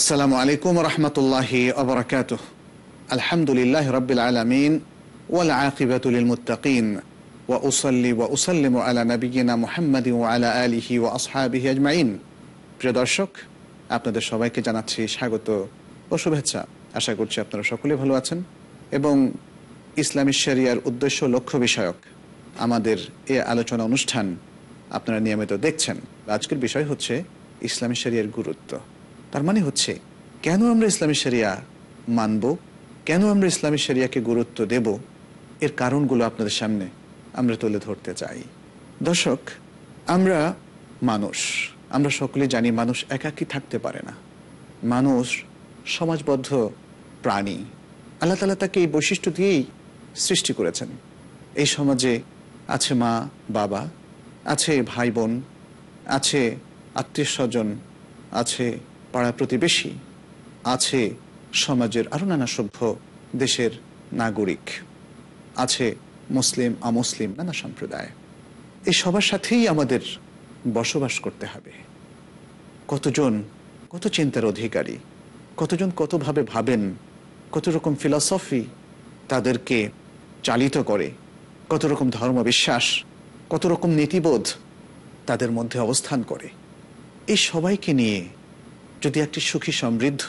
আসসালামু আলাইকুম রহমতুল্লাহি অবরাকাত আলহামদুলিল্লাহ রবিল আলমিন ওয়াল আকিবাতুল মুতাকিন ওয়া উসল্লি ওয়া উসাল্লিম আলা নবীনা মোহাম্মদ আলা আলিহি ওয়া আসহাবিহি আজমাইন প্রিয় দর্শক আপনাদের সবাইকে জানাচ্ছি স্বাগত ও শুভেচ্ছা আশা করছি আপনারা সকলে ভালো আছেন এবং ইসলামী শরিয়ার উদ্দেশ্য লক্ষ্য বিষয়ক আমাদের এ আলোচনা অনুষ্ঠান আপনারা নিয়মিত দেখছেন আজকের বিষয় হচ্ছে ইসলামী শরিয়ার গুরুত্ব তার মানে হচ্ছে কেন আমরা ইসলামী সেরিয়া মানব কেন আমরা ইসলামী সেরিয়াকে গুরুত্ব দেব এর কারণগুলো আপনাদের সামনে আমরা তুলে ধরতে চাই দর্শক আমরা মানুষ আমরা সকলে জানি মানুষ একাকি থাকতে পারে না মানুষ সমাজবদ্ধ প্রাণী আল্লাহ তালা তাকে এই বৈশিষ্ট্য দিয়েই সৃষ্টি করেছেন এই সমাজে আছে মা বাবা আছে ভাই বোন আছে আত্মীয় স্বজন আছে পাড়া প্রতিবেশী আছে সমাজের আরো নানা সভ্য দেশের নাগরিক আছে মুসলিম আমুসলিম নানা সম্প্রদায় এই সবার সাথেই আমাদের বসবাস করতে হবে কতজন কত চিন্তার অধিকারী কতজন কতভাবে ভাবেন কত রকম ফিলসফি তাদেরকে চালিত করে কত রকম ধর্মবিশ্বাস কত রকম নীতিবোধ তাদের মধ্যে অবস্থান করে এই সবাইকে নিয়ে যদি একটি সুখী সমৃদ্ধ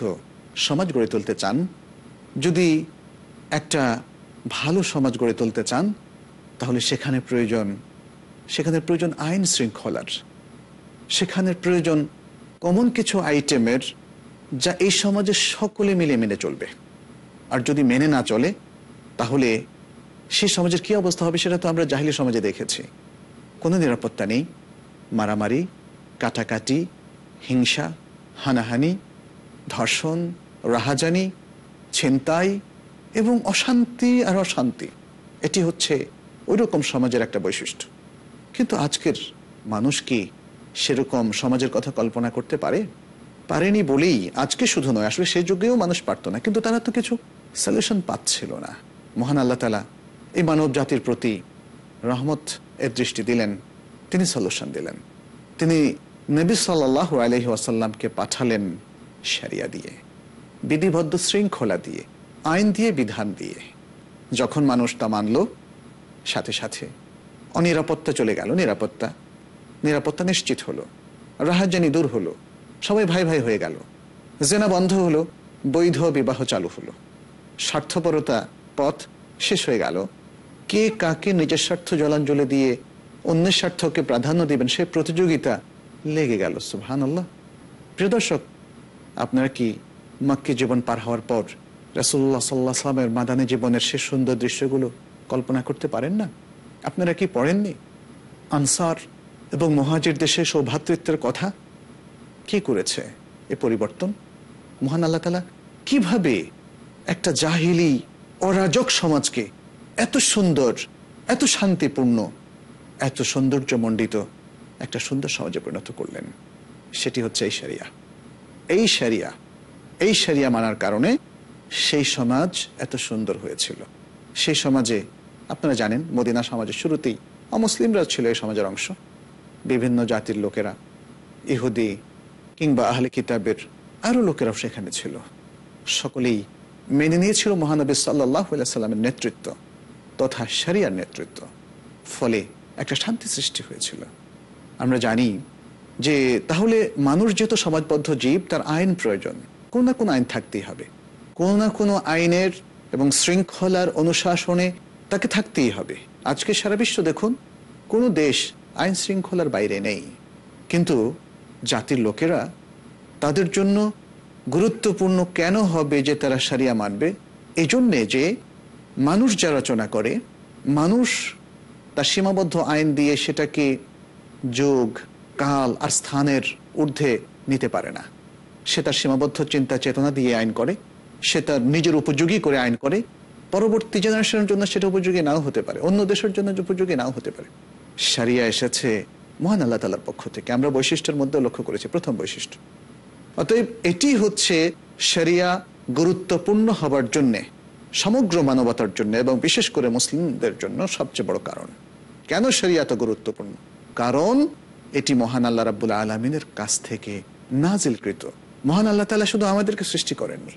সমাজ গড়ে তুলতে চান যদি একটা ভালো সমাজ গড়ে তুলতে চান তাহলে সেখানে প্রয়োজন সেখানে প্রয়োজন আইন শৃঙ্খলার সেখানে প্রয়োজন কমন কিছু আইটেমের যা এই সমাজে সকলে মিলে মেনে চলবে আর যদি মেনে না চলে তাহলে সে সমাজের কি অবস্থা হবে সেটা তো আমরা জাহিলি সমাজে দেখেছি কোনো নিরাপত্তা নেই মারামারি কাটাকাটি হিংসা হানাহানি ধর্ষণ রাহাজানি ছিনতাই এবং অশান্তি আর অশান্তি এটি হচ্ছে ওইরকম সমাজের একটা বৈশিষ্ট্য কিন্তু আজকের মানুষ কি সেরকম সমাজের কথা কল্পনা করতে পারে পারেনি বলেই আজকে শুধু নয় আসলে সে যুগেও মানুষ পারত না কিন্তু তারা তো কিছু সলিউশন পাচ্ছিল না মহান আল্লাহ তালা এই মানব জাতির প্রতি রহমত এর দৃষ্টি দিলেন তিনি সলিউশন দিলেন তিনি নবী সাল্লাহ আলহি আসাল্লামকে পাঠালেন সারিয়া দিয়ে বিধিবদ্ধ শৃঙ্খলা দিয়ে আইন দিয়ে বিধান দিয়ে যখন মানুষ তা মানল সাথে সাথে অনিরাপত্তা চলে গেল নিরাপত্তা নিরাপত্তা নিশ্চিত হলো রাহাজানি দূর হলো সবাই ভাই ভাই হয়ে গেল জেনা বন্ধ হলো বৈধ বিবাহ চালু হলো স্বার্থপরতা পথ শেষ হয়ে গেল কে কাকে নিজের স্বার্থ জলাঞ্জলি দিয়ে অন্যের স্বার্থকে প্রাধান্য দেবেন সে প্রতিযোগিতা লেগে গেল সুহান আল্লাহ প্রিয় দর্শক আপনারা কি মাক্কে জীবন পার হওয়ার পর রাসুল্লাহ সাল্লাহ সাল্লামের মাদানী জীবনের সে সুন্দর দৃশ্যগুলো কল্পনা করতে পারেন না আপনারা কি পড়েননি আনসার এবং মহাজির দেশে সৌভাতৃত্বের কথা কি করেছে এ পরিবর্তন মহান আল্লাহ তালা কিভাবে একটা জাহিলি অরাজক সমাজকে এত সুন্দর এত শান্তিপূর্ণ এত সৌন্দর্যমণ্ডিত একটা সুন্দর সমাজে পরিণত করলেন সেটি হচ্ছে এই সারিয়া এই সারিয়া এই সারিয়া মানার কারণে সেই সমাজ এত সুন্দর হয়েছিল সেই সমাজে আপনারা জানেন মদিনা সমাজের শুরুতেই অমুসলিমরা ছিল এই সমাজের অংশ বিভিন্ন জাতির লোকেরা ইহুদি কিংবা আহলে কিতাবের আরও লোকেরাও সেখানে ছিল সকলেই মেনে নিয়েছিল মহানবী সাল্লাহ সাল্লামের নেতৃত্ব তথা সারিয়ার নেতৃত্ব ফলে একটা শান্তি সৃষ্টি হয়েছিল আমরা জানি যে তাহলে মানুষ যেহেতু সমাজবদ্ধ জীব তার আইন প্রয়োজন কোনো না কোনো আইন থাকতেই হবে কোনো না কোনো আইনের এবং শৃঙ্খলার অনুশাসনে তাকে থাকতেই হবে আজকে সারা বিশ্ব দেখুন কোনো দেশ আইন শৃঙ্খলার বাইরে নেই কিন্তু জাতির লোকেরা তাদের জন্য গুরুত্বপূর্ণ কেন হবে যে তারা সারিয়া মানবে এই জন্যে যে মানুষ যা রচনা করে মানুষ তার সীমাবদ্ধ আইন দিয়ে সেটাকে যুগ কাল আর স্থানের ঊর্ধ্বে নিতে পারে না সে তার সীমাবদ্ধ চিন্তা চেতনা দিয়ে আইন করে সে তার নিজের উপযোগী করে আইন করে পরবর্তী জেনারেশনের জন্য সেটা উপযোগী নাও হতে পারে অন্য দেশের জন্য উপযোগী নাও হতে পারে সারিয়া এসেছে মহান আল্লাহ তালার পক্ষ থেকে আমরা বৈশিষ্ট্যের মধ্যে লক্ষ্য করেছি প্রথম বৈশিষ্ট্য অতএব এটি হচ্ছে সারিয়া গুরুত্বপূর্ণ হবার জন্যে সমগ্র মানবতার জন্য এবং বিশেষ করে মুসলিমদের জন্য সবচেয়ে বড় কারণ কেন সারিয়া এত গুরুত্বপূর্ণ কারণ এটি মহান আল্লাহ রাবুল আলমিনের কাছ থেকে নাজিলকৃত মহান আল্লাহ তালা শুধু আমাদেরকে সৃষ্টি করেননি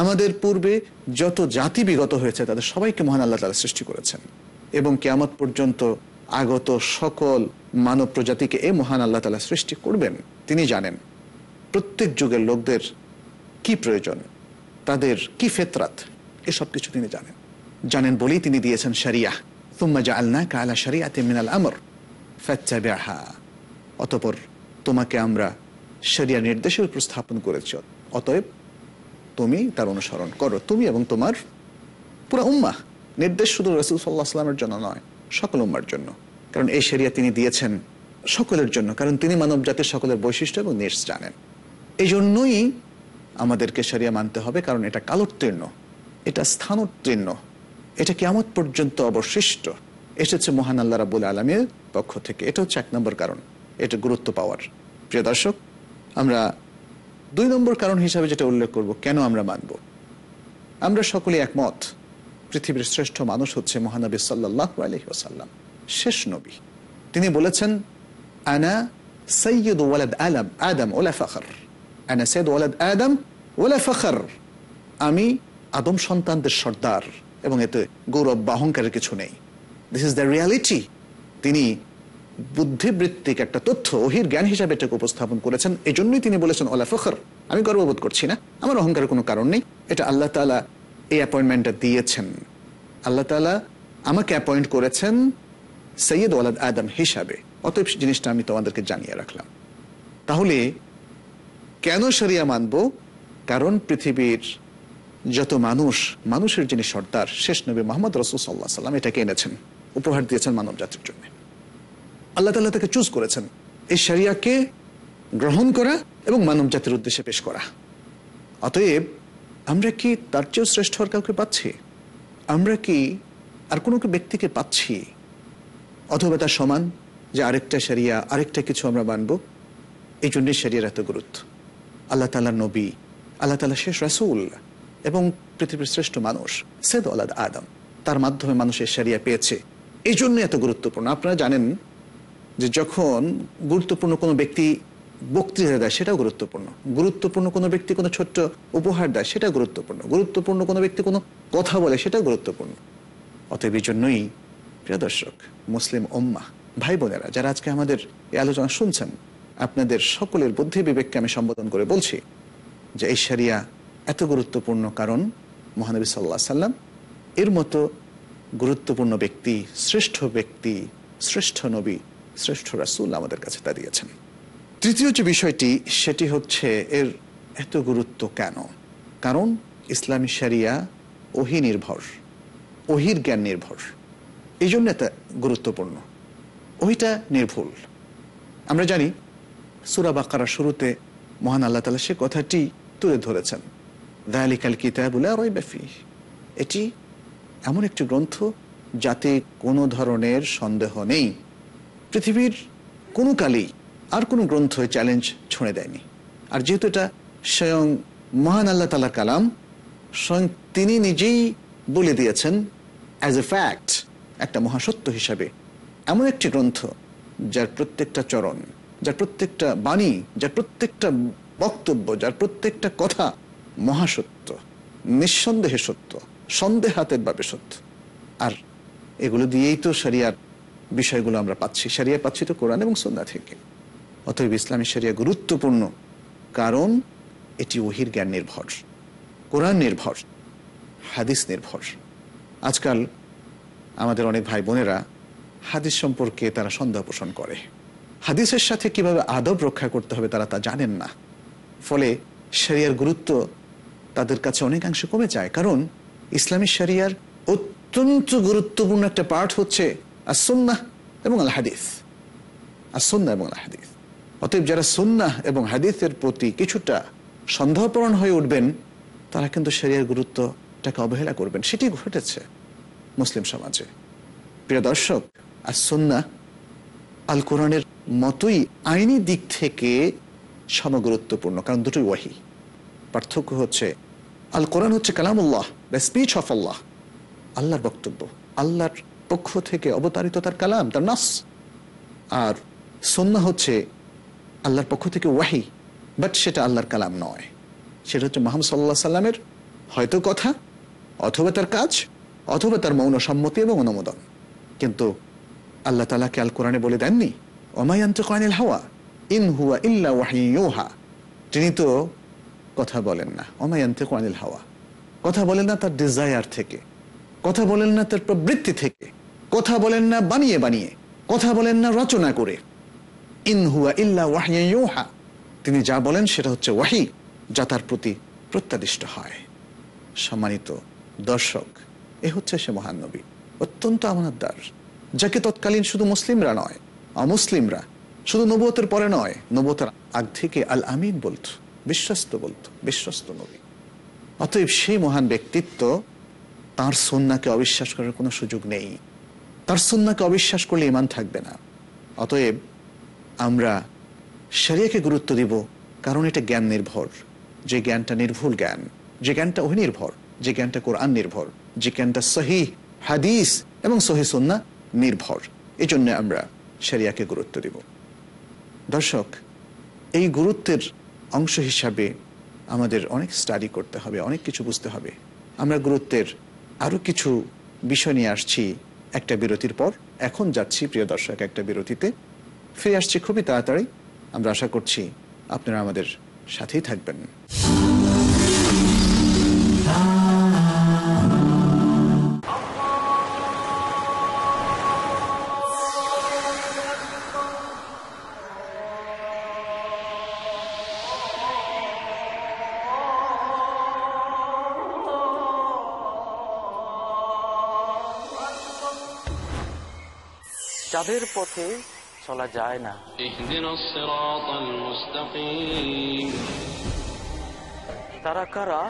আমাদের পূর্বে যত জাতি বিগত হয়েছে তাদের সবাইকে মহান আল্লাহ তালা সৃষ্টি করেছেন এবং কেয়ামত পর্যন্ত আগত সকল মানব প্রজাতিকে এ মহান আল্লাহ তালা সৃষ্টি করবেন তিনি জানেন প্রত্যেক যুগের লোকদের কি প্রয়োজন তাদের কি ফেতরাত এসব কিছু তিনি জানেন জানেন বলেই তিনি দিয়েছেন সারিয়া তুমা জা আল্লাহ কালা সারিয়া মিনাল আমর ফ্যাচ্চাবেহা অতপর তোমাকে আমরা সেরিয়া নির্দেশের উপর স্থাপন করেছ অতএব তুমি তার অনুসরণ করো তুমি এবং তোমার পুরো উম্মা নির্দেশ শুধু রসুল সাল্লাহ সাল্লামের জন্য নয় সকল উম্মার জন্য কারণ এই সেরিয়া তিনি দিয়েছেন সকলের জন্য কারণ তিনি মানব জাতির সকলের বৈশিষ্ট্য এবং নিশ জানেন এই জন্যই আমাদেরকে সেরিয়া মানতে হবে কারণ এটা কালোত্তীর্ণ এটা স্থানোত্তীর্ণ এটা কেমন পর্যন্ত অবশিষ্ট এসেছে মহান আল্লাহ রাবুল আলমের পক্ষ থেকে এটা হচ্ছে এক নম্বর কারণ এটা গুরুত্ব পাওয়ার প্রিয় দর্শক আমরা দুই নম্বর কারণ হিসাবে যেটা উল্লেখ করব কেন আমরা মানব আমরা সকলে একমত পৃথিবীর শ্রেষ্ঠ মানুষ হচ্ছে মহানবী সাল্লাহ আলহিহাসাল্লাম শেষ নবী তিনি বলেছেন আনা সৈয়দ ওয়ালাদ আলম আদম ওলা ফখর আনা সৈয়দ ওয়ালাদ আদম ওলা ফখর আমি আদম সন্তানদের সর্দার এবং এতে গৌরব বা কিছু নেই দিস ইজ দ্য রিয়ালিটি তিনি বুদ্ধিবৃত্তিক একটা তথ্য ওহির জ্ঞান হিসাবে এটাকে উপস্থাপন করেছেন এই জন্যই তিনি বলেছেন ওলা ফখর আমি গর্ববোধ করছি না আমার অহংকারের কোনো কারণ নেই এটা আল্লাহ তালা এই অ্যাপয়েন্টমেন্টটা দিয়েছেন আল্লাহ তালা আমাকে অ্যাপয়েন্ট করেছেন সৈয়দ ওয়ালাদ আদম হিসাবে অতএব জিনিসটা আমি তোমাদেরকে জানিয়ে রাখলাম তাহলে কেন সরিয়া মানব কারণ পৃথিবীর যত মানুষ মানুষের যিনি সর্দার শেষ নবী মোহাম্মদ রসুল সাল্লাহ সাল্লাম এটাকে এনেছেন উপহার দিয়েছেন মানব জাতির জন্য আল্লাহ তাল্লাহ তাকে চুজ করেছেন এই শরিয়াকে গ্রহণ করা এবং মানব জাতির উদ্দেশ্যে পেশ করা অতএব আমরা কি তার চেয়েও শ্রেষ্ঠ হওয়ার কাউকে পাচ্ছি আমরা কি আর কোনো ব্যক্তিকে পাচ্ছি অথবা তার সমান যে আরেকটা সেরিয়া আরেকটা কিছু আমরা মানব এই জন্যে সেরিয়ার এত গুরুত্ব আল্লাহ তালা নবী আল্লাহ তালা শেষ রাসুল এবং পৃথিবীর শ্রেষ্ঠ মানুষ সেদ আলাদ আদম তার মাধ্যমে মানুষের সেরিয়া পেয়েছে এই জন্য এত গুরুত্বপূর্ণ আপনারা জানেন যে যখন গুরুত্বপূর্ণ কোনো ব্যক্তি বক্তৃতা দেয় সেটাও গুরুত্বপূর্ণ গুরুত্বপূর্ণ কোনো ব্যক্তি কোনো ছোট্ট উপহার দেয় সেটা গুরুত্বপূর্ণ গুরুত্বপূর্ণ কোনো ব্যক্তি কোনো কথা বলে সেটাও গুরুত্বপূর্ণ অতএব এই জন্যই প্রিয় দর্শক মুসলিম ওম্মা ভাই বোনেরা যারা আজকে আমাদের এই আলোচনা শুনছেন আপনাদের সকলের বুদ্ধি বিবেককে আমি সম্বোধন করে বলছি যে এই সারিয়া এত গুরুত্বপূর্ণ কারণ মহানবী সাল্লাহ সাল্লাম এর মতো গুরুত্বপূর্ণ ব্যক্তি শ্রেষ্ঠ ব্যক্তি শ্রেষ্ঠ নবী শ্রেষ্ঠ রাসুল আমাদের কাছে তা দিয়েছেন তৃতীয় যে বিষয়টি সেটি হচ্ছে এর এত গুরুত্ব কেন কারণ ইসলামী সারিয়া ওহি নির্ভর ওহির জ্ঞান নির্ভর এই জন্য এটা গুরুত্বপূর্ণ ওহিটা নির্ভুল আমরা জানি সুরা বাকারা শুরুতে মহান আল্লাহ তালা সে কথাটি তুলে ধরেছেন দায়ালিকাল কিতাবুল্লাহ রয় ব্যাফি এটি এমন একটি গ্রন্থ যাতে কোনো ধরনের সন্দেহ নেই পৃথিবীর কোনো কালেই আর কোনো গ্রন্থ চ্যালেঞ্জ ছুঁড়ে দেয়নি আর যেহেতু এটা স্বয়ং মহান আল্লাহ তালা কালাম স্বয়ং তিনি নিজেই বলে দিয়েছেন অ্যাজ এ ফ্যাক্ট একটা মহাসত্য হিসাবে এমন একটি গ্রন্থ যার প্রত্যেকটা চরণ যার প্রত্যেকটা বাণী যার প্রত্যেকটা বক্তব্য যার প্রত্যেকটা কথা মহাসত্য নিঃসন্দেহে সত্য সন্দেহাতের বাবে সত্য আর এগুলো দিয়েই তো সারিয়ার বিষয়গুলো আমরা পাচ্ছি সারিয়া পাচ্ছি তো কোরআন এবং সন্ধ্যা থেকে অতএব ইসলামী সারিয়া গুরুত্বপূর্ণ কারণ এটি ওহির জ্ঞান নির্ভর কোরআন নির্ভর হাদিস নির্ভর আজকাল আমাদের অনেক ভাই বোনেরা হাদিস সম্পর্কে তারা সন্দেহ পোষণ করে হাদিসের সাথে কিভাবে আদব রক্ষা করতে হবে তারা তা জানেন না ফলে সেরিয়ার গুরুত্ব তাদের কাছে অনেকাংশে কমে যায় কারণ ইসলামী শরিয়ার অত্যন্ত গুরুত্বপূর্ণ একটা পার্ট হচ্ছে আসন্না এবং আল হাদিস আসন্না এবং আল হাদিস অতএব যারা সন্না এবং হাদিসের প্রতি কিছুটা সন্দেহপরণ হয়ে উঠবেন তারা কিন্তু শরিয়ার গুরুত্বটাকে অবহেলা করবেন সেটি ঘটেছে মুসলিম সমাজে প্রিয় দর্শক আর সন্না আল কোরআনের মতোই আইনি দিক থেকে সমগুরুত্বপূর্ণ কারণ দুটোই ওয়াহি পার্থক্য হচ্ছে আল কোরআন হচ্ছে কালামুল্লাহ দ্য স্পিচ অফ আল্লাহ আল্লাহর বক্তব্য আল্লাহর পক্ষ থেকে অবতারিত তার কালাম তার নাস আর সন্না হচ্ছে আল্লাহর পক্ষ থেকে ওয়াহি বাট সেটা আল্লাহর কালাম নয় সেটা হচ্ছে মোহাম্মদ সাল্লাহ সাল্লামের হয়তো কথা অথবা তার কাজ অথবা তার মৌন সম্মতি এবং অনুমোদন কিন্তু আল্লাহ তালাকে আল কোরআনে বলে দেননি অমায়ন্ত কোরআনিল হাওয়া ইন হুয়া ইল্লা ওয়াহি ইউহা তিনি তো কথা বলেন না অমায়ন্ত কোরআনিল হাওয়া কথা বলেন না তার ডিজায়ার থেকে কথা বলেন না তার প্রবৃত্তি থেকে কথা বলেন না বানিয়ে বানিয়ে কথা বলেন না রচনা করে ইন হুয়া ইল্লা ওয়াহিয়া তিনি যা বলেন সেটা হচ্ছে ওয়াহি যা তার প্রতি প্রত্যাদিষ্ট হয় সম্মানিত দর্শক এ হচ্ছে সে মহান নবী অত্যন্ত আমানতদার যাকে তৎকালীন শুধু মুসলিমরা নয় অমুসলিমরা শুধু নবতের পরে নয় নবতের আগ থেকে আল আমিন বলত বিশ্বস্ত বলত বিশ্বস্ত নবী অতএব সেই মহান ব্যক্তিত্ব তার সন্নাকে অবিশ্বাস করার কোনো সুযোগ নেই তার সন্নাকে অবিশ্বাস করলে ইমান থাকবে না অতএব আমরা সেরিয়াকে গুরুত্ব দিব কারণ এটা জ্ঞান নির্ভর যে জ্ঞানটা নির্ভুল জ্ঞান যে জ্ঞানটা অহিনির্ভর যে জ্ঞানটা কোরআন নির্ভর যে জ্ঞানটা সহি হাদিস এবং সহি সন্না নির্ভর জন্য আমরা সেরিয়াকে গুরুত্ব দিব দর্শক এই গুরুত্বের অংশ হিসাবে আমাদের অনেক স্টাডি করতে হবে অনেক কিছু বুঝতে হবে আমরা গুরুত্বের আরও কিছু বিষয় নিয়ে আসছি একটা বিরতির পর এখন যাচ্ছি প্রিয় দর্শক একটা বিরতিতে ফিরে আসছি খুবই তাড়াতাড়ি আমরা আশা করছি আপনারা আমাদের সাথেই থাকবেন তাদের পথে চলা যায় না তারা কারা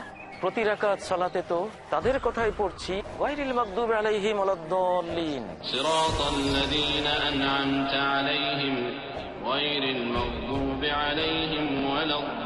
প্রতি কাজ সালাতে তো তাদের কথাই পড়ছি গায়রিল মাগদুব আলাইহিম ওয়ালাদ-দাল্লিন আন'আমতা আলাইহিম গায়রিল মাগদুব আলাইহিম ওয়ালাদ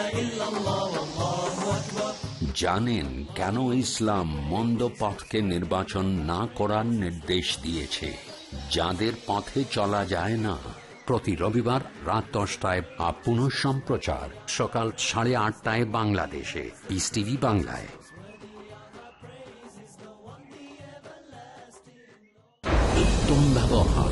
জানেন কেন ইসলাম মন্দ পথকে নির্বাচন না করার নির্দেশ দিয়েছে যাদের পথে চলা যায় না প্রতি রবিবার রাত দশটায় বা পুনঃ সম্প্রচার সকাল সাড়ে আটটায় বাংলাদেশে পিস টিভি বাংলায় তুম ব্যবহার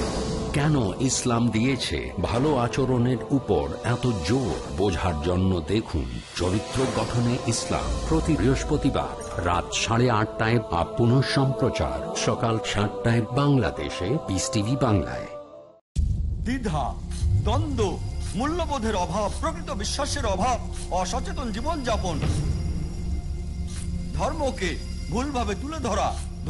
কেন ইসলাম দিয়েছে ভালো আচরণের উপর এত জোর বোঝার জন্য দেখুন চরিত্র গঠনে ইসলাম প্রতি বৃহস্পতিবার রাত সাড়ে আটটায় বা পুনঃ সম্প্রচার সকাল সাতটায় বাংলাদেশে পিস টিভি বাংলায় দ্বিধা দ্বন্দ্ব মূল্যবোধের অভাব প্রকৃত বিশ্বাসের অভাব অসচেতন জীবনযাপন ধর্মকে ভুলভাবে তুলে ধরা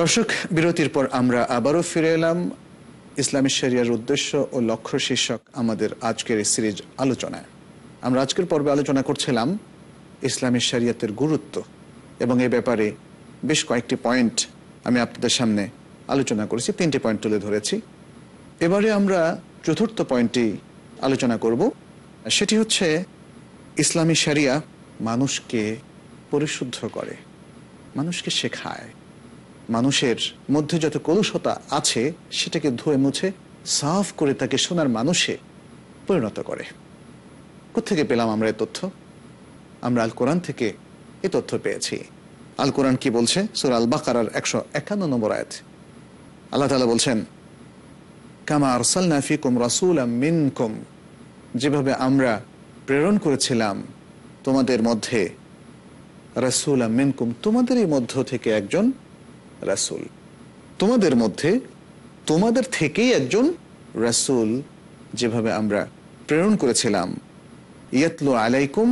দর্শক বিরতির পর আমরা আবারও ফিরে এলাম ইসলামী শরিয়ার উদ্দেশ্য ও লক্ষ্য শীর্ষক আমাদের আজকের এই সিরিজ আলোচনায় আমরা আজকের পর্বে আলোচনা করছিলাম ইসলামী শরিয়াতের গুরুত্ব এবং এ ব্যাপারে বেশ কয়েকটি পয়েন্ট আমি আপনাদের সামনে আলোচনা করেছি তিনটি পয়েন্ট তুলে ধরেছি এবারে আমরা চতুর্থ পয়েন্টটি আলোচনা করব সেটি হচ্ছে ইসলামী শরিয়া মানুষকে পরিশুদ্ধ করে মানুষকে শেখায় মানুষের মধ্যে যত কলুষতা আছে সেটাকে ধুয়ে মুছে সাফ করে তাকে সোনার মানুষে পরিণত করে কোথেকে পেলাম আমরা এ তথ্য আমরা আল কোরআন থেকে এ তথ্য পেয়েছি আল কোরআন কি বলছে সুর আল বাকার একশো একান্ন নম্বর আয়াত আল্লাহ তালা বলছেন কামা আরসাল নাফিকুম রাসুল মিনকুম যেভাবে আমরা প্রেরণ করেছিলাম তোমাদের মধ্যে রাসুল মিনকুম তোমাদেরই মধ্য থেকে একজন রাসুল তোমাদের মধ্যে তোমাদের থেকেই একজন রাসুল যেভাবে আমরা প্রেরণ করেছিলাম ইয়াতলু আলাইকুম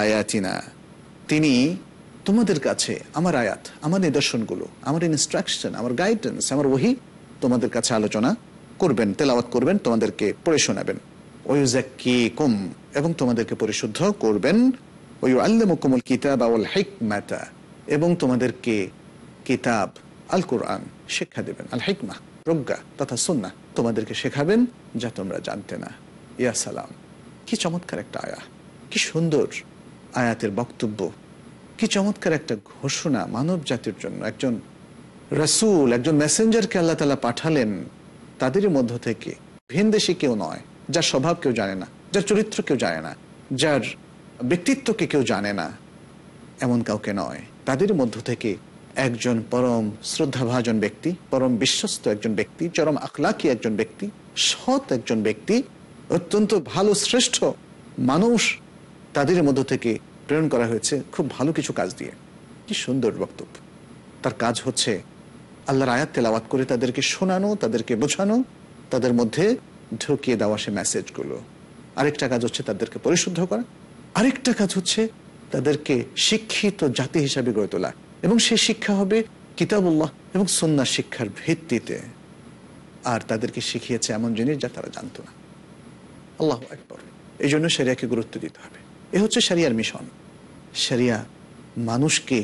আয়াতিনা তিনি তোমাদের কাছে আমার আয়াত আমার নিদর্শনগুলো আমার ইনস্ট্রাকশন আমার গাইডেন্স আমার ওহি তোমাদের কাছে আলোচনা করবেন তেলাওয়াত করবেন তোমাদেরকে পড়ে শোনাবেন ওয়ুজাক্কি কুম এবং তোমাদেরকে পরিশুদ্ধ করবেন ওয়ু আল্লামকুমুল কিতাব আউল হিকমাতা এবং তোমাদেরকে কিতাব আল কোরআন শিক্ষা দেবেন আল হিকমা প্রজ্ঞা তথা সন্না তোমাদেরকে শেখাবেন যা তোমরা জানতে না ইয়া সালাম কি চমৎকার একটা আয়া কি সুন্দর আয়াতের বক্তব্য কি চমৎকার একটা ঘোষণা মানব জাতির জন্য একজন রসুল একজন মেসেঞ্জারকে আল্লাহ তালা পাঠালেন তাদেরই মধ্য থেকে ভিনদেশে কেউ নয় যার স্বভাব কেউ জানে না যার চরিত্র কেউ জানে না যার ব্যক্তিত্বকে কেউ জানে না এমন কাউকে নয় তাদের মধ্য থেকে একজন পরম শ্রদ্ধাভাজন ব্যক্তি পরম বিশ্বস্ত একজন ব্যক্তি চরম আখলাকি একজন ব্যক্তি সৎ একজন ব্যক্তি অত্যন্ত ভালো শ্রেষ্ঠ মানুষ তাদের মধ্য থেকে প্রেরণ করা হয়েছে খুব ভালো কিছু কাজ দিয়ে কি সুন্দর বক্তব্য তার কাজ হচ্ছে আল্লাহর আয়াত তেলাওয়াত করে তাদেরকে শোনানো তাদেরকে বোঝানো তাদের মধ্যে ঢুকিয়ে দেওয়া সে মেসেজগুলো আরেকটা কাজ হচ্ছে তাদেরকে পরিশুদ্ধ করা আরেকটা কাজ হচ্ছে তাদেরকে শিক্ষিত জাতি হিসাবে গড়ে তোলা এবং সে শিক্ষা হবে কিতাবুল্লাহ এবং সন্ন্যাস শিক্ষার ভিত্তিতে আর তাদেরকে শিখিয়েছে এমন জিনিস যা তারা জানত না আল্লাহ একবার এই জন্য সেরিয়াকে গুরুত্ব দিতে হবে এ হচ্ছে সেরিয়ার মিশন সেরিয়া মানুষকে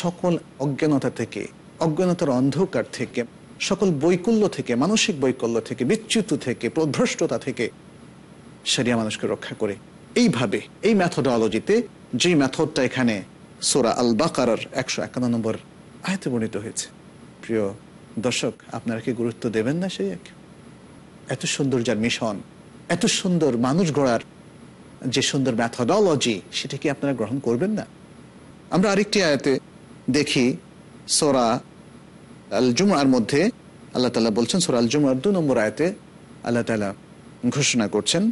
সকল অজ্ঞানতা থেকে অজ্ঞানতার অন্ধকার থেকে সকল বৈকল্য থেকে মানসিক বৈকল্য থেকে বিচ্যুত থেকে প্রভ্রষ্টতা থেকে সেরিয়া মানুষকে রক্ষা করে এইভাবে এই ম্যাথোডলজিতে যেই ম্যাথডটা এখানে সোরা আল বাকার একশো একান্ন নম্বর আয়তে বর্ণিত হয়েছে প্রিয় দর্শক আপনারা কি গুরুত্ব দেবেন না সেই এক এত সুন্দর যার মিশন এত সুন্দর মানুষ গড়ার যে সুন্দর ম্যাথোডলজি সেটা কি আপনারা গ্রহণ করবেন না আমরা আরেকটি আয়াতে দেখি সোরা আল জুমার মধ্যে আল্লাহ তালা বলছেন সোরা আল জুমার দু নম্বর আয়াতে আল্লাহ তালা ঘোষণা করছেন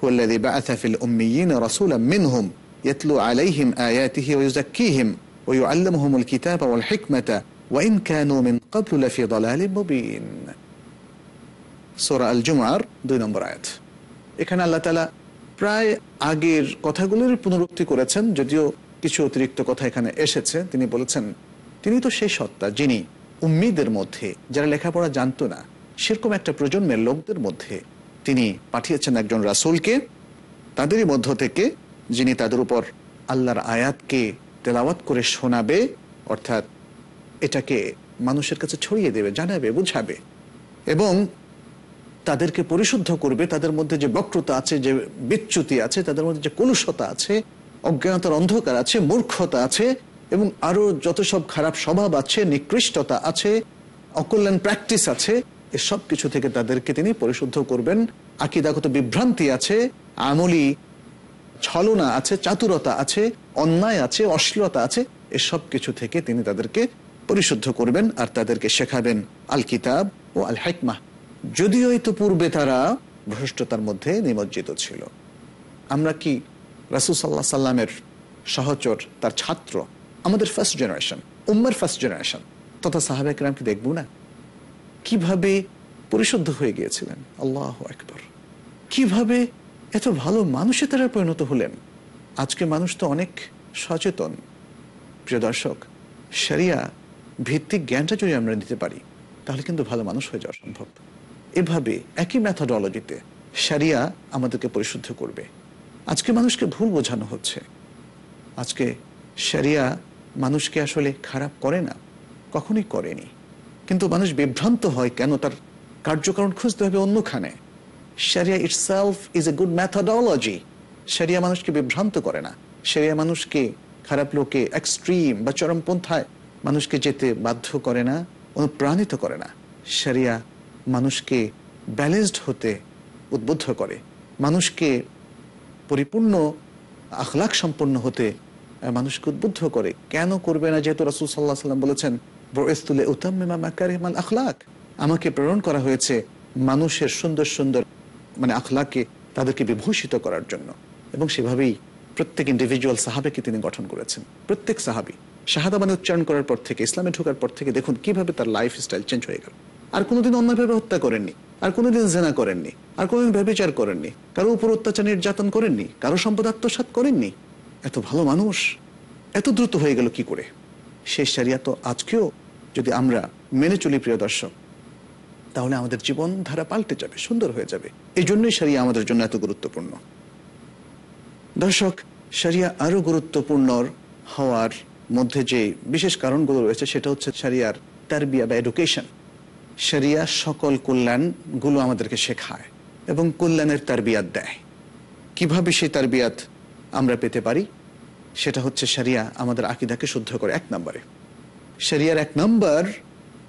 হুল্লাদি বা আথাফিল উম্মিন রসুল হুম يتلو عليهم آياته ويزكيهم ويعلمهم الكتاب والحكمة وإن كانوا من قبل لفي ضلال مبين সোরা আল জুমার দুই নম্বর আয়াত এখানে আল্লাহ তালা প্রায় আগের কথাগুলোর পুনরুক্তি করেছেন যদিও কিছু অতিরিক্ত কথা এখানে এসেছে তিনি বলেছেন তিনি তো সেই সত্তা যিনি উম্মিদের মধ্যে যারা লেখাপড়া জানতো না সেরকম একটা প্রজন্মের লোকদের মধ্যে তিনি পাঠিয়েছেন একজন রাসুলকে তাদেরই মধ্য থেকে যিনি তাদের উপর আল্লাহর আয়াতকে তেলাওয়াত করে শোনাবে অর্থাৎ এটাকে মানুষের কাছে ছড়িয়ে দেবে জানাবে বুঝাবে এবং তাদেরকে পরিশুদ্ধ করবে তাদের মধ্যে যে বক্রতা আছে যে বিচ্যুতি আছে তাদের মধ্যে যে কলুষতা আছে অজ্ঞানতার অন্ধকার আছে মূর্খতা আছে এবং আরো যত সব খারাপ স্বভাব আছে নিকৃষ্টতা আছে অকল্যাণ প্র্যাকটিস আছে এসব কিছু থেকে তাদেরকে তিনি পরিশুদ্ধ করবেন আকিদাগত বিভ্রান্তি আছে আমলি ছলনা আছে চাতুরতা আছে অন্যায় আছে অশ্লীলতা আছে এসব কিছু থেকে তিনি তাদেরকে পরিশুদ্ধ করবেন আর তাদেরকে শেখাবেন আল কিতাব ও আল হেকমা যদিও তো পূর্বে তারা ভ্রষ্টতার মধ্যে নিমজ্জিত ছিল আমরা কি রাসুল সাল্লাহ সাল্লামের সহচর তার ছাত্র আমাদের ফার্স্ট জেনারেশন উম্মার ফার্স্ট জেনারেশন তথা সাহাবেকরামকে দেখব না কিভাবে পরিশুদ্ধ হয়ে গিয়েছিলেন আল্লাহ একবার কিভাবে এত ভালো মানুষে তারা পরিণত হলেন আজকে মানুষ তো অনেক সচেতন প্রিয় দর্শক সেরিয়া ভিত্তিক জ্ঞানটা যদি আমরা নিতে পারি তাহলে কিন্তু ভালো মানুষ হয়ে যাওয়া সম্ভব এভাবে একই ম্যাথাডোলজিতে সেরিয়া আমাদেরকে পরিশুদ্ধ করবে আজকে মানুষকে ভুল বোঝানো হচ্ছে আজকে সেরিয়া মানুষকে আসলে খারাপ করে না কখনই করেনি কিন্তু মানুষ বিভ্রান্ত হয় কেন তার কার্যকরণ খুঁজতে হবে অন্যখানে sharia itself is a good methodology শরিয়া মানুষকে বিভ্রান্ত করে না শরিয়া মানুষকে খারাপ লোকে এক্সট্রিম বা চরমপন্থায় মানুষকে যেতে বাধ্য করে না অনুপ্রাণিত করে না শরিয়া মানুষকে ব্যালেন্সড হতে উদ্বুদ্ধ করে মানুষকে পরিপূর্ণ আখলাক সম্পন্ন হতে মানুষকে উদ্বুদ্ধ করে কেন করবে না যেহেতু রাসুল সাল্লাহ সাল্লাম বলেছেন আখলাক আমাকে প্রেরণ করা হয়েছে মানুষের সুন্দর সুন্দর মানে আখলাকে তাদেরকে বিভূষিত করার জন্য এবং সেভাবেই প্রত্যেক ইন্ডিভিজুয়াল সাহাবেকে তিনি গঠন করেছেন প্রত্যেক সাহাবি শাহাদা মানে উচ্চারণ করার পর থেকে ইসলামে ঢোকার পর থেকে দেখুন কিভাবে তার লাইফ স্টাইল চেঞ্জ হয়ে গেল আর কোনোদিন অন্যভাবে হত্যা করেননি আর কোনোদিন জেনা করেননি আর কোনোদিন ব্যবচার করেননি কারো উপর অত্যাচার নির্যাতন করেননি কারো সম্পদ আত্মসাত করেননি এত ভালো মানুষ এত দ্রুত হয়ে গেল কি করে শেষ সারিয়া তো আজকেও যদি আমরা মেনে চলি প্রিয় দর্শক তাহলে আমাদের জীবনধারা পাল্টে যাবে সুন্দর হয়ে যাবে এই জন্যই সারিয়া আমাদের জন্য এত গুরুত্বপূর্ণ দর্শক সারিয়া আরো গুরুত্বপূর্ণ হওয়ার মধ্যে যে বিশেষ কারণগুলো রয়েছে সেটা হচ্ছে সারিয়ার তারবিয়া বা এডুকেশন সারিয়া সকল কল্যাণগুলো আমাদেরকে শেখায় এবং কল্যাণের তারবিয়াত দেয় কিভাবে সেই তারবিয়াত আমরা পেতে পারি সেটা হচ্ছে সারিয়া আমাদের আকিদাকে শুদ্ধ করে এক নম্বরে সারিয়ার এক নম্বর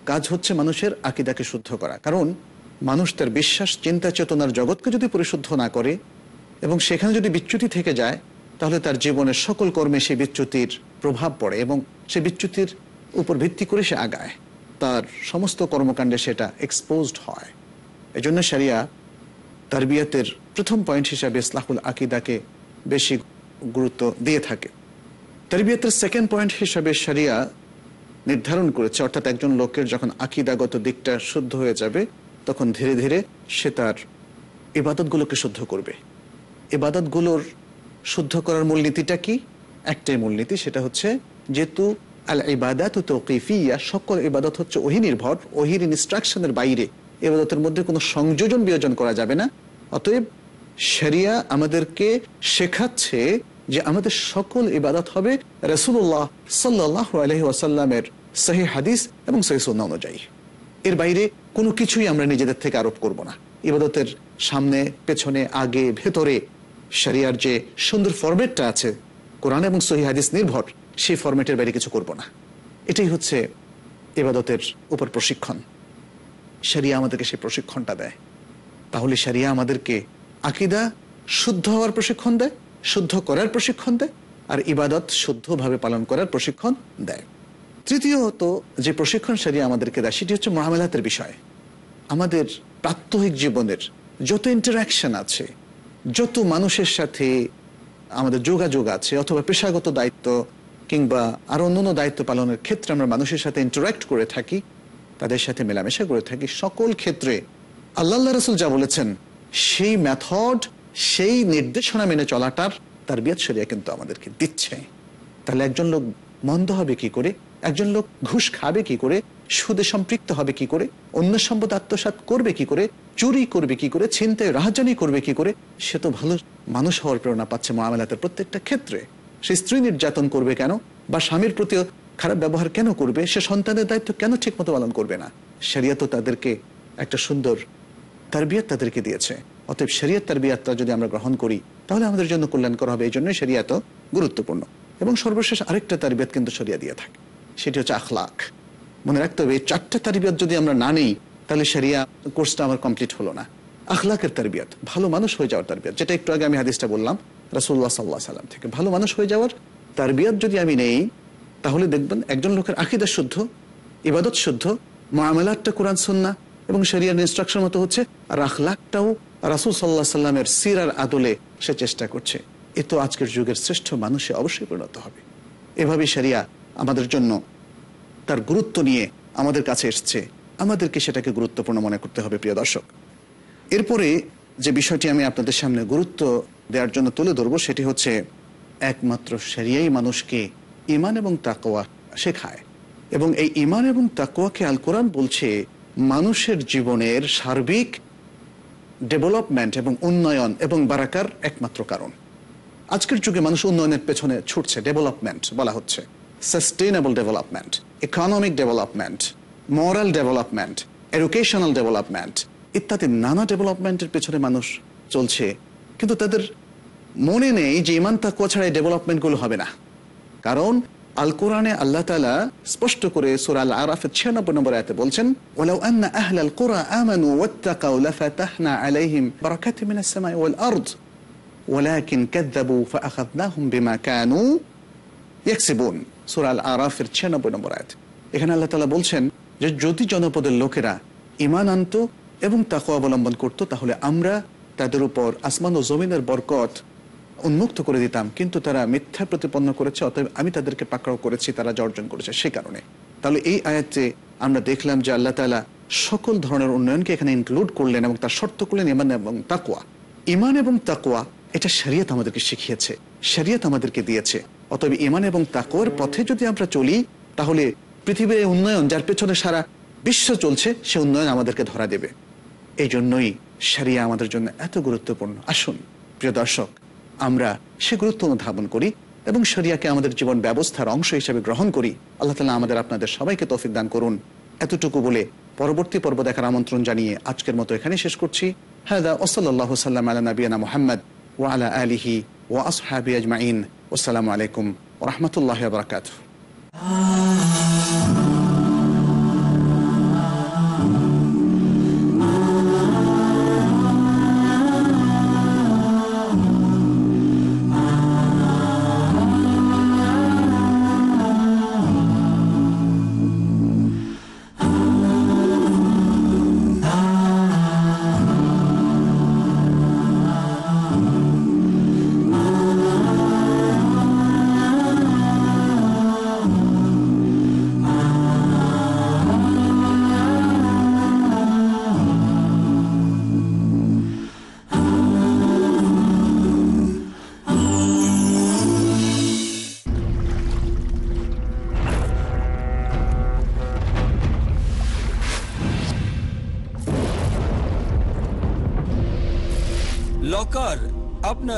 কাজ হচ্ছে মানুষের আকিদাকে শুদ্ধ করা কারণ মানুষ তার বিশ্বাস চিন্তা চেতনার জগৎকে যদি পরিশুদ্ধ না করে এবং সেখানে যদি বিচ্যুতি থেকে যায় তাহলে তার জীবনের সকল কর্মে সেই বিচ্যুতির প্রভাব পড়ে এবং সে বিচ্যুতির উপর ভিত্তি করে সে আগায় তার সমস্ত কর্মকাণ্ডে সেটা এক্সপোজড হয় এজন্য সারিয়া তারবিয়াতের প্রথম পয়েন্ট হিসাবে ইসলাহুল আকিদাকে বেশি গুরুত্ব দিয়ে থাকে তারবিয়াতের সেকেন্ড পয়েন্ট হিসাবে সারিয়া নির্ধারণ করেছে অর্থাৎ একজন লোকের যখন আকিদাগত দিকটা শুদ্ধ হয়ে যাবে তখন ধীরে ধীরে সে তার এবাদতগুলোকে শুদ্ধ করবে এবাদতগুলোর শুদ্ধ করার মূলনীতিটা কি একটাই মূলনীতি সেটা হচ্ছে যেহেতু আল ইবাদাত তৌকিফিয়া সকল ইবাদত হচ্ছে ওহি নির্ভর ওহির ইনস্ট্রাকশনের বাইরে এবাদতের মধ্যে কোনো সংযোজন বিয়োজন করা যাবে না অতএব শরিয়া আমাদেরকে শেখাচ্ছে যে আমাদের সকল ইবাদত হবে রসুল্লাহ সাল্লাহ আলহি সাহি হাদিস এবং সহি সন্না অনুযায়ী এর বাইরে কোনো কিছুই আমরা নিজেদের থেকে আরোপ করব না ইবাদতের সামনে পেছনে আগে ভেতরে সারিয়ার যে সুন্দর ফরম্যাটটা আছে কোরআন এবং সহি হাদিস নির্ভর সেই ফরম্যাটের বাইরে কিছু করব না এটাই হচ্ছে ইবাদতের উপর প্রশিক্ষণ সারিয়া আমাদেরকে সেই প্রশিক্ষণটা দেয় তাহলে শরিয়া আমাদেরকে আকিদা শুদ্ধ হওয়ার প্রশিক্ষণ দেয় শুদ্ধ করার প্রশিক্ষণ দেয় আর ইবাদত শুদ্ধভাবে পালন করার প্রশিক্ষণ দেয় তৃতীয়ত যে প্রশিক্ষণ সারি আমাদেরকে দেয় সেটি হচ্ছে মহামেলাতের বিষয় আমাদের প্রাত্যহিক জীবনের যত ইন্টারাকশন আছে যত মানুষের সাথে আমাদের যোগাযোগ আছে অথবা পেশাগত দায়িত্ব কিংবা অন্য অন্যান্য দায়িত্ব পালনের ক্ষেত্রে আমরা মানুষের সাথে ইন্টারাক্ট করে থাকি তাদের সাথে মেলামেশা করে থাকি সকল ক্ষেত্রে আল্লাহ রসুল যা বলেছেন সেই মেথড সেই নির্দেশনা মেনে চলাটার তার বিয়াদ সরিয়া কিন্তু আমাদেরকে দিচ্ছে তাহলে একজন লোক মন্দ হবে কি করে একজন লোক ঘুষ খাবে কি করে সুদে সম্পৃক্ত হবে কি করে অন্য সম্পদ আত্মসাত করবে কি করে চুরি করবে কি করে ছিনতে রাহাজানি করবে কি করে সে তো ভালো মানুষ হওয়ার প্রেরণা পাচ্ছে মামলাতের প্রত্যেকটা ক্ষেত্রে সে স্ত্রী নির্যাতন করবে কেন বা স্বামীর প্রতি খারাপ ব্যবহার কেন করবে সে সন্তানের দায়িত্ব কেন ঠিক মতো পালন করবে না সেরিয়া তো তাদেরকে একটা সুন্দর তারবিয়ত তাদেরকে দিয়েছে অতএব শরিয়াত তারবিয়াতটা যদি আমরা গ্রহণ করি তাহলে আমাদের জন্য কল্যাণকর হবে এই জন্য শেরিয়াত গুরুত্বপূর্ণ এবং সর্বশেষ আরেকটা তারবিয়ত কিন্তু সরিয়া দিয়ে থাকে সেটি হচ্ছে আখলাখ মনে রাখতে হবে চারটা তারবিয়ত যদি আমরা না নিই তাহলে সেরিয়া কোর্সটা আমার কমপ্লিট হলো না আখলাখের তারবিয়ত ভালো মানুষ হয়ে যাওয়ার তারবিয়ত যেটা একটু আগে আমি হাদিসটা বললাম রাসুল্লাহ সাল্লাহ সাল্লাম থেকে ভালো মানুষ হয়ে যাওয়ার তারবিয়ত যদি আমি নেই তাহলে দেখবেন একজন লোকের আখিদা শুদ্ধ ইবাদত শুদ্ধ মামলাটটা কোরআন শুননা এবং শরিয়ার ইনস্ট্রাকশন মতো হচ্ছে আর আখলাখটাও রাসুল সাল্লাহ সাল্লামের সিরার আদলে সে চেষ্টা করছে এ তো আজকের যুগের শ্রেষ্ঠ মানুষে অবশ্যই পরিণত হবে এভাবে শরিয়া আমাদের জন্য তার গুরুত্ব নিয়ে আমাদের কাছে এসছে আমাদেরকে সেটাকে গুরুত্বপূর্ণ মনে করতে হবে প্রিয় দর্শক এরপরে যে বিষয়টি আমি আপনাদের সামনে গুরুত্ব দেওয়ার জন্য তুলে ধরবো সেটি হচ্ছে একমাত্র সেরিয়াই মানুষকে ইমান এবং তাকোয়া শেখায় এবং এই ইমান এবং তাকোয়াকে আল কোরআন বলছে মানুষের জীবনের সার্বিক ডেভেলপমেন্ট এবং উন্নয়ন এবং বারাকার একমাত্র কারণ আজকের যুগে মানুষ উন্নয়নের পেছনে ছুটছে ডেভেলপমেন্ট বলা হচ্ছে sustainable development economic development moral development educational development ইত্যাদি নানা ডেভেলপমেন্টের পেছনে মানুষ চলছে কিন্তু তাদের মনে নেই যে ইমান তাকুয়া ছাড়া এই ডেভেলপমেন্টগুলো হবে না কারণ আল কোরআনে আল্লাহ তালা স্পষ্ট করে সুরাল আরাফের ছিয়ানব্বই নম্বর আয়তে বলছেন ওলাউ আন্না আল কোরআ আমানু ওয়াত্তাকাউ লাফাতাহনা আলাইহিম বারাকাতি মিনাস সামাই ওয়াল আরদ ওয়ালাকিন ফা ফাআখাযনাহুম বিমা কানু ইয়াকসিবুন সুরাল আরাফের ছিয়ানব্বই নম্বর আয়াত এখানে আল্লাহ তালা বলছেন যে যদি জনপদের লোকেরা ইমান আনত এবং তাকে অবলম্বন করত তাহলে আমরা তাদের উপর আসমান ও জমিনের বরকত উন্মুক্ত করে দিতাম কিন্তু তারা মিথ্যা প্রতিপন্ন করেছে অতএব আমি তাদেরকে পাকড়াও করেছি তারা জর্জন করেছে সে কারণে তাহলে এই আয়াতে আমরা দেখলাম যে আল্লাহ তালা সকল ধরনের উন্নয়নকে এখানে ইনক্লুড করলেন এবং তার শর্ত করলেন ইমান এবং তাকুয়া ইমান এবং তাকুয়া এটা শরিয়ত আমাদেরকে শিখিয়েছে শরিয়ত আমাদেরকে দিয়েছে অতএব ইমান এবং তাকুয়ার পথে যদি আমরা চলি তাহলে পৃথিবীর উন্নয়ন যার পেছনে সারা বিশ্ব চলছে সে উন্নয়ন আমাদেরকে ধরা দেবে এই জন্যই সারিয়া আমাদের জন্য এত গুরুত্বপূর্ণ আসুন প্রিয় দর্শক আমরা সে গুরুত্ব অনুধাবন করি এবং শরিয়াকে আমাদের জীবন ব্যবস্থার অংশ হিসেবে গ্রহণ করি আল্লাহ তালা আমাদের আপনাদের সবাইকে তৌফিক দান করুন এতটুকু বলে পরবর্তী পর্ব দেখার আমন্ত্রণ জানিয়ে আজকের মতো এখানে শেষ করছি হায়দা ওসল্লাহ সাল্লাম আলা নবীনা মোহাম্মদ ও আলা আলিহি ও আসহাবি আজমাইন ওসালামু আলাইকুম ও রহমতুল্লাহ বরকাত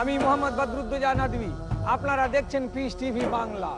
আমি মোহাম্মদ বদরুদ্দোজা নদী আপনারা দেখছেন পিস টিভি বাংলা